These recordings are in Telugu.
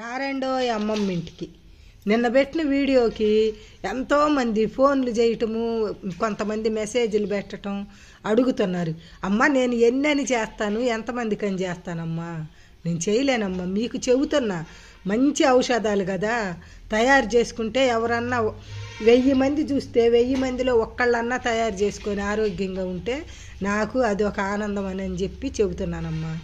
రారండో అమ్మమ్మ ఇంటికి నిన్న పెట్టిన వీడియోకి ఎంతోమంది ఫోన్లు చేయటము కొంతమంది మెసేజ్లు పెట్టడం అడుగుతున్నారు అమ్మ నేను ఎన్నని చేస్తాను ఎంతమందికి అని చేస్తానమ్మా నేను చేయలేనమ్మా మీకు చెబుతున్నా మంచి ఔషధాలు కదా తయారు చేసుకుంటే ఎవరన్నా వెయ్యి మంది చూస్తే వెయ్యి మందిలో ఒక్కళ్ళన్నా తయారు చేసుకొని ఆరోగ్యంగా ఉంటే నాకు అది ఒక ఆనందం అని చెప్పి చెబుతున్నానమ్మా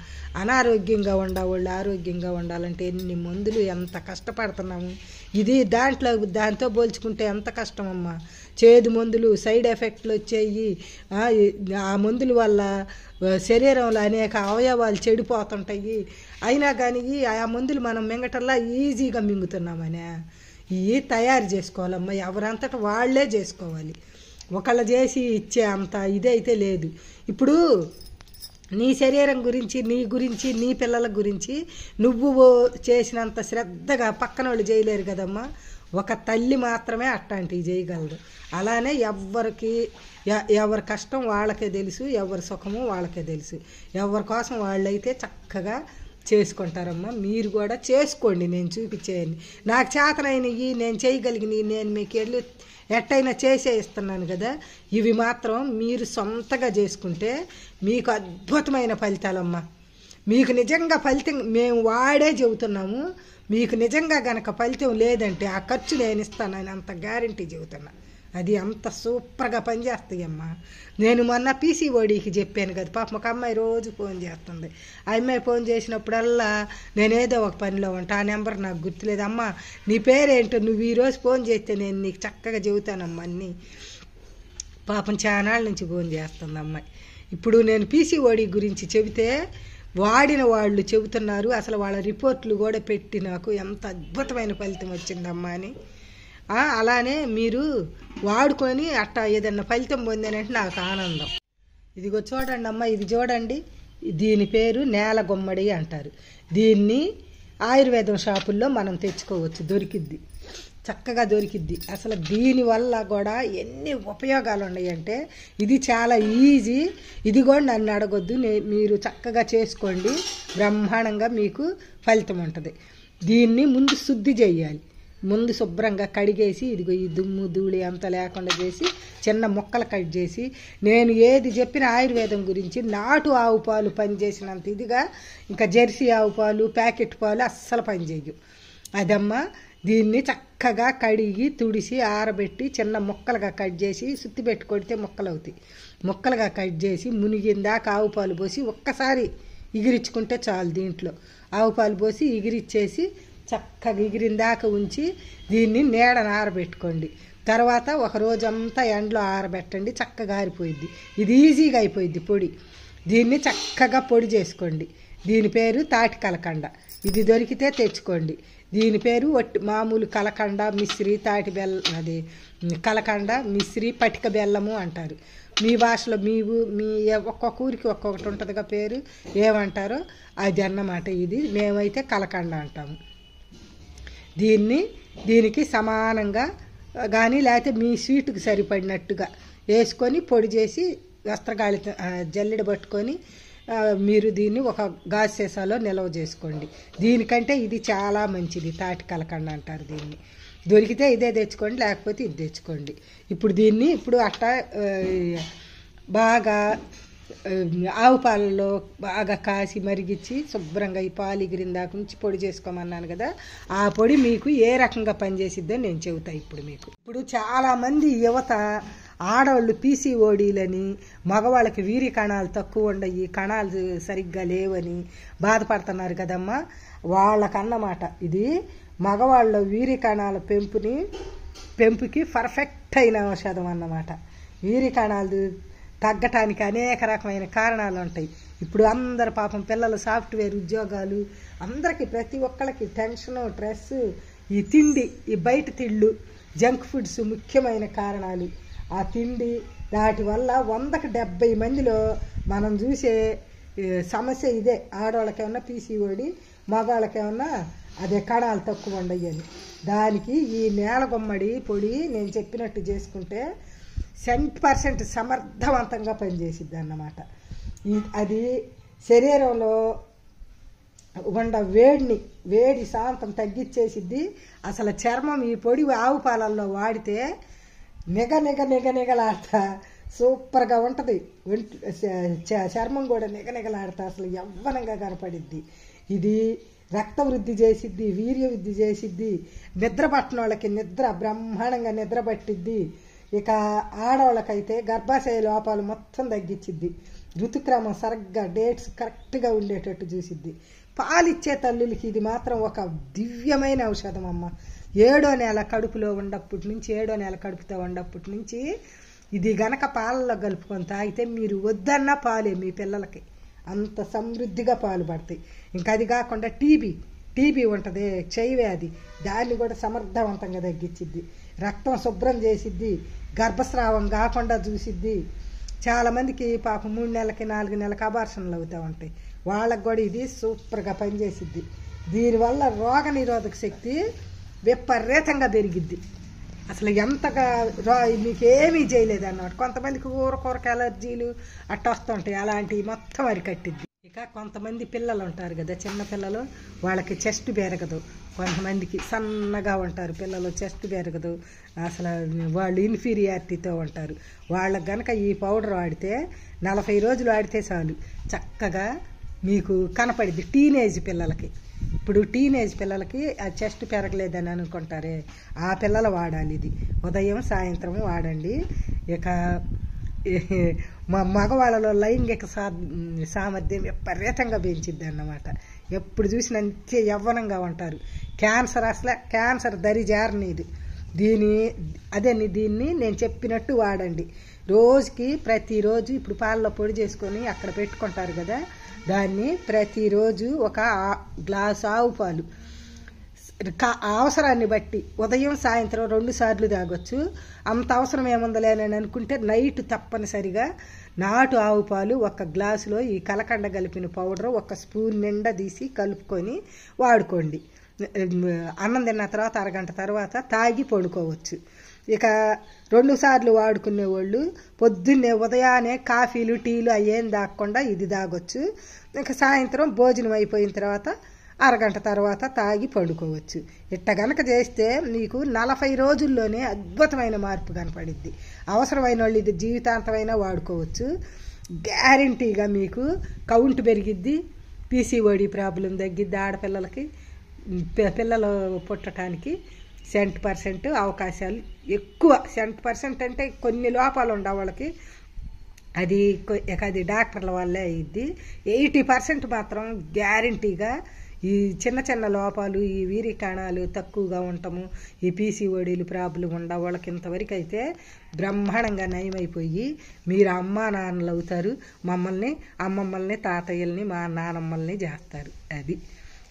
అనారోగ్యంగా ఉండవాళ్ళు ఆరోగ్యంగా ఉండాలంటే ఎన్ని మందులు ఎంత కష్టపడుతున్నాము ఇది దాంట్లో దాంతో పోల్చుకుంటే ఎంత కష్టమమ్మా చేదు మందులు సైడ్ ఎఫెక్ట్లు వచ్చేయి ఆ మందుల వల్ల శరీరంలో అనేక అవయవాలు చెడిపోతుంటాయి అయినా కానీ ఆ మందులు మనం మింగటల్లా ఈజీగా మింగుతున్నామనే ఇవి తయారు చేసుకోవాలమ్మా ఎవరంతట వాళ్ళే చేసుకోవాలి ఒకళ్ళు చేసి ఇచ్చే అంత ఇదైతే లేదు ఇప్పుడు నీ శరీరం గురించి నీ గురించి నీ పిల్లల గురించి నువ్వు చేసినంత శ్రద్ధగా పక్కన వాళ్ళు చేయలేరు కదమ్మా ఒక తల్లి మాత్రమే అట్లాంటివి చేయగలదు అలానే ఎవరికి ఎవరి కష్టం వాళ్ళకే తెలుసు ఎవరి సుఖము వాళ్ళకే తెలుసు ఎవరి కోసం వాళ్ళైతే చక్కగా చేసుకుంటారమ్మా మీరు కూడా చేసుకోండి నేను చూపించేయండి నాకు చేతనైనవి నేను చేయగలిగినవి నేను మీకు వెళ్ళి ఎట్టయినా చేసే ఇస్తున్నాను కదా ఇవి మాత్రం మీరు సొంతగా చేసుకుంటే మీకు అద్భుతమైన ఫలితాలమ్మా మీకు నిజంగా ఫలితం మేము వాడే చెబుతున్నాము మీకు నిజంగా గనక ఫలితం లేదంటే ఆ ఖర్చు నేను ఇస్తాను అని అంత గ్యారంటీ చెబుతున్నాను అది అంత సూపర్గా అమ్మ నేను మొన్న పీసీఓడికి చెప్పాను కదా పాప ఒక అమ్మాయి రోజు ఫోన్ చేస్తుంది ఆ అమ్మాయి ఫోన్ చేసినప్పుడల్లా నేనేదో ఒక పనిలో ఉంటా ఆ నెంబర్ నాకు గుర్తులేదు అమ్మ నీ పేరేంటో నువ్వు ఈరోజు ఫోన్ చేస్తే నేను నీకు చక్కగా చెబుతానమ్మా అన్నీ పాపం చానాళ్ళ నుంచి ఫోన్ చేస్తుంది అమ్మాయి ఇప్పుడు నేను పీసీఓడి గురించి చెబితే వాడిన వాళ్ళు చెబుతున్నారు అసలు వాళ్ళ రిపోర్ట్లు కూడా పెట్టి నాకు ఎంత అద్భుతమైన ఫలితం వచ్చిందమ్మా అని అలానే మీరు వాడుకొని అట్టా ఏదన్నా ఫలితం పొందానంటే నాకు ఆనందం ఇదిగో చూడండి అమ్మ ఇది చూడండి దీని పేరు నేల గుమ్మడి అంటారు దీన్ని ఆయుర్వేదం షాపుల్లో మనం తెచ్చుకోవచ్చు దొరికిద్ది చక్కగా దొరికిద్ది అసలు దీనివల్ల కూడా ఎన్ని ఉపయోగాలు ఉన్నాయంటే ఇది చాలా ఈజీ ఇది కూడా నన్ను అడగొద్దు మీరు చక్కగా చేసుకోండి బ్రహ్మాండంగా మీకు ఫలితం ఉంటుంది దీన్ని ముందు శుద్ధి చేయాలి ముందు శుభ్రంగా కడిగేసి ఇదిగో ఈ దుమ్ము ధూళి అంత లేకుండా చేసి చిన్న మొక్కలు కట్ చేసి నేను ఏది చెప్పిన ఆయుర్వేదం గురించి నాటు ఆవు పాలు పనిచేసినంత ఇదిగా ఇంకా జెర్సీ ఆవు పాలు ప్యాకెట్ పాలు అస్సలు పనిచేయవు అదమ్మా దీన్ని చక్కగా కడిగి తుడిసి ఆరబెట్టి చిన్న ముక్కలుగా కట్ చేసి సుత్తి పెట్టి కొడితే ముక్కలు అవుతాయి ముక్కలుగా కట్ చేసి మునిగిందాక ఆవు పాలు పోసి ఒక్కసారి ఇగిరించుకుంటే చాలు దీంట్లో ఆవు పాలు పోసి ఇగిరిచ్చేసి చక్కగా ఎగిరిందాక ఉంచి దీన్ని నీడన ఆరబెట్టుకోండి తర్వాత ఒక రోజంతా ఎండలో ఆరబెట్టండి చక్కగా ఆరిపోయిద్ది ఇది ఈజీగా అయిపోయిద్ది పొడి దీన్ని చక్కగా పొడి చేసుకోండి దీని పేరు తాటి కలకండ ఇది దొరికితే తెచ్చుకోండి దీని పేరు ఒట్టి మామూలు కలకండ మిశ్రి తాటి బెల్లం అది కలకండ మిశ్రి పటిక బెల్లము అంటారు మీ భాషలో మీ మీ ఒక్కొక్క ఊరికి ఒక్కొక్కటి ఉంటుందిగా పేరు ఏమంటారో అది అన్నమాట ఇది మేమైతే కలకండ అంటాము దీన్ని దీనికి సమానంగా కానీ లేకపోతే మీ స్వీట్కి సరిపడినట్టుగా వేసుకొని పొడి చేసి వస్త్రగాలి జల్లెడ పట్టుకొని మీరు దీన్ని ఒక గాజు సీసాలో నిల్వ చేసుకోండి దీనికంటే ఇది చాలా మంచిది తాటి కలకండ అంటారు దీన్ని దొరికితే ఇదే తెచ్చుకోండి లేకపోతే ఇది తెచ్చుకోండి ఇప్పుడు దీన్ని ఇప్పుడు అట్ట బాగా ఆవు పాలలో బాగా కాసి మరిగించి శుభ్రంగా ఈ పాలు ఎగిరిన దాకా నుంచి పొడి చేసుకోమన్నాను కదా ఆ పొడి మీకు ఏ రకంగా పనిచేసిద్దని నేను చెబుతా ఇప్పుడు మీకు ఇప్పుడు చాలామంది యువత ఆడవాళ్ళు పీసీఓడీలని మగవాళ్ళకి వీరి కణాలు తక్కువ ఉండయి కణాలు సరిగ్గా లేవని బాధపడుతున్నారు కదమ్మా వాళ్ళకన్నమాట ఇది మగవాళ్ళ వీరి కణాల పెంపుని పెంపుకి పర్ఫెక్ట్ అయిన ఔషధం అన్నమాట వీరి కణాలు తగ్గటానికి అనేక రకమైన కారణాలు ఉంటాయి ఇప్పుడు అందరు పాపం పిల్లల సాఫ్ట్వేర్ ఉద్యోగాలు అందరికీ ప్రతి ఒక్కళ్ళకి టెన్షను స్ట్రెస్ ఈ తిండి ఈ బయట తిళ్ళు జంక్ ఫుడ్స్ ముఖ్యమైన కారణాలు ఆ తిండి వాటి వల్ల వందకు డెబ్బై మందిలో మనం చూసే సమస్య ఇదే ఆడవాళ్ళకేమన్నా పీసీఓడి మగవాళ్ళకేమన్నా అదే కణాలు తక్కువ ఉండయ్యని దానికి ఈ నేలగుమ్మడి పొడి నేను చెప్పినట్టు చేసుకుంటే సెంట్ పర్సెంట్ సమర్థవంతంగా పనిచేసిద్ది అన్నమాట అది శరీరంలో ఉండ వేడిని వేడి శాంతం తగ్గించేసిద్ది అసలు చర్మం ఈ పొడి ఆవు పాలల్లో వాడితే నిగ నిగ నిగ నిగలాడత సూపర్గా ఉంటుంది చర్మం కూడా నిగ నిగలాడత అసలు యవ్వనంగా కనపడిద్ది ఇది రక్త వృద్ధి చేసిద్ది వీర్య వృద్ధి చేసిద్ది నిద్ర పట్టిన వాళ్ళకి నిద్ర బ్రహ్మాండంగా నిద్ర పట్టిద్ది ఇక ఆడవాళ్ళకైతే గర్భాశయ లోపాలు మొత్తం తగ్గించిద్ది ఋతుక్రమం సరిగ్గా డేట్స్ కరెక్ట్గా ఉండేటట్టు చూసిద్ది పాలిచ్చే తల్లులకి ఇది మాత్రం ఒక దివ్యమైన ఔషధం అమ్మ ఏడో నెల కడుపులో ఉండప్పటి నుంచి ఏడో నెల కడుపుతో ఉండప్పటి నుంచి ఇది గనక పాలలో కలుపుకొని తాగితే మీరు వద్దన్నా పాలే మీ పిల్లలకి అంత సమృద్ధిగా పాలు పడతాయి ఇంకా అది కాకుండా టీబీ టీబీ ఉంటుంది క్షయ వ్యాధి దాన్ని కూడా సమర్థవంతంగా తగ్గించిద్ది రక్తం శుభ్రం చేసిద్ది గర్భస్రావం కాకుండా చూసిద్ది చాలామందికి పాపం మూడు నెలలకి నాలుగు నెలలకి అబార్షన్లు అవుతూ ఉంటాయి వాళ్ళకు కూడా ఇది సూపర్గా పనిచేసిద్ది దీనివల్ల రోగ నిరోధక శక్తి విపరీతంగా పెరిగిద్ది అసలు ఎంతగా మీకు ఏమీ చేయలేదు అన్నమాట కొంతమందికి ఊరకూరక ఎలర్జీలు వస్తుంటాయి అలాంటివి మొత్తం అరికట్టిద్ది ఇంకా కొంతమంది పిల్లలు ఉంటారు కదా చిన్న పిల్లలు వాళ్ళకి చెస్ట్ పెరగదు కొంతమందికి సన్నగా ఉంటారు పిల్లలు చెస్ట్ పెరగదు అసలు వాళ్ళు ఇన్ఫీరియారిటీతో ఉంటారు వాళ్ళకి గనక ఈ పౌడర్ వాడితే నలభై రోజులు వాడితే చాలు చక్కగా మీకు కనపడింది టీనేజ్ పిల్లలకి ఇప్పుడు టీనేజ్ పిల్లలకి ఆ చెస్ట్ పెరగలేదని అనుకుంటారే ఆ పిల్లలు వాడాలి ఇది ఉదయం సాయంత్రం వాడండి ఇక మా మగవాళ్ళలో లైంగిక సా సామర్థ్యం విపరీతంగా పెంచిద్ది అన్నమాట ఎప్పుడు చూసినా అంతే యవ్వనంగా ఉంటారు క్యాన్సర్ అసలు క్యాన్సర్ దరి దరిజారనేది దీని అదే దీన్ని నేను చెప్పినట్టు వాడండి రోజుకి ప్రతిరోజు ఇప్పుడు పాలలో పొడి చేసుకొని అక్కడ పెట్టుకుంటారు కదా దాన్ని ప్రతిరోజు ఒక గ్లాస్ ఆవు పాలు అవసరాన్ని బట్టి ఉదయం సాయంత్రం రెండు సార్లు తాగొచ్చు అంత అవసరం ఏముందలే అని అనుకుంటే నైట్ తప్పనిసరిగా నాటు ఆవు పాలు ఒక గ్లాసులో ఈ కలకండ కలిపిన పౌడర్ ఒక స్పూన్ నిండా తీసి కలుపుకొని వాడుకోండి అన్నం తిన్న తర్వాత అరగంట తర్వాత తాగి పడుకోవచ్చు ఇక రెండు సార్లు వాడుకునే వాళ్ళు పొద్దున్నే ఉదయాన్నే కాఫీలు టీలు అయ్యేం దాక్కుండా ఇది తాగొచ్చు ఇక సాయంత్రం భోజనం అయిపోయిన తర్వాత అరగంట తర్వాత తాగి పడుకోవచ్చు ఇట్ట గనక చేస్తే మీకు నలభై రోజుల్లోనే అద్భుతమైన మార్పు కనపడిద్ది అవసరమైన వాళ్ళు ఇది జీవితాంతమైనా వాడుకోవచ్చు గ్యారంటీగా మీకు కౌంట్ పెరిగిద్ది పీసీఓడి ప్రాబ్లం తగ్గిద్ది ఆడపిల్లలకి పిల్లలు పుట్టడానికి సెంట్ పర్సెంట్ అవకాశాలు ఎక్కువ సెంట్ పర్సెంట్ అంటే కొన్ని లోపాలు ఉండవు వాళ్ళకి అది అది డాక్టర్ల వల్లే అయ్యిద్ది ఎయిటీ పర్సెంట్ మాత్రం గ్యారంటీగా ఈ చిన్న చిన్న లోపాలు ఈ వీరి కణాలు తక్కువగా ఉండటము ఈ పీసీఓడీలు ప్రాబ్లం ఉండ వాళ్ళకి ఇంతవరకు అయితే బ్రహ్మాండంగా నయమైపోయి మీరు అమ్మ నాన్నలు అవుతారు మమ్మల్ని అమ్మమ్మల్ని తాతయ్యల్ని మా నానమ్మల్ని చేస్తారు అది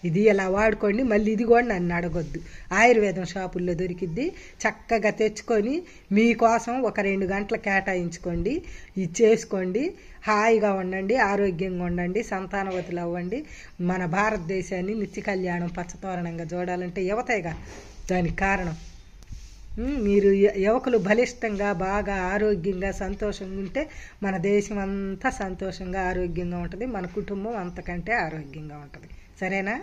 ఇది ఇలా వాడుకోండి మళ్ళీ ఇది కూడా నన్ను అడగొద్దు ఆయుర్వేదం షాపుల్లో దొరికిద్ది చక్కగా తెచ్చుకొని మీకోసం ఒక రెండు గంటలు కేటాయించుకోండి ఇది చేసుకోండి హాయిగా ఉండండి ఆరోగ్యంగా ఉండండి సంతానవతులు అవ్వండి మన భారతదేశాన్ని నిత్య కళ్యాణం పచ్చతోరణంగా చూడాలంటే యువతేగా దానికి కారణం మీరు యువకులు బలిష్టంగా బాగా ఆరోగ్యంగా సంతోషంగా ఉంటే మన దేశం అంతా సంతోషంగా ఆరోగ్యంగా ఉంటుంది మన కుటుంబం అంతకంటే ఆరోగ్యంగా ఉంటుంది సరేనా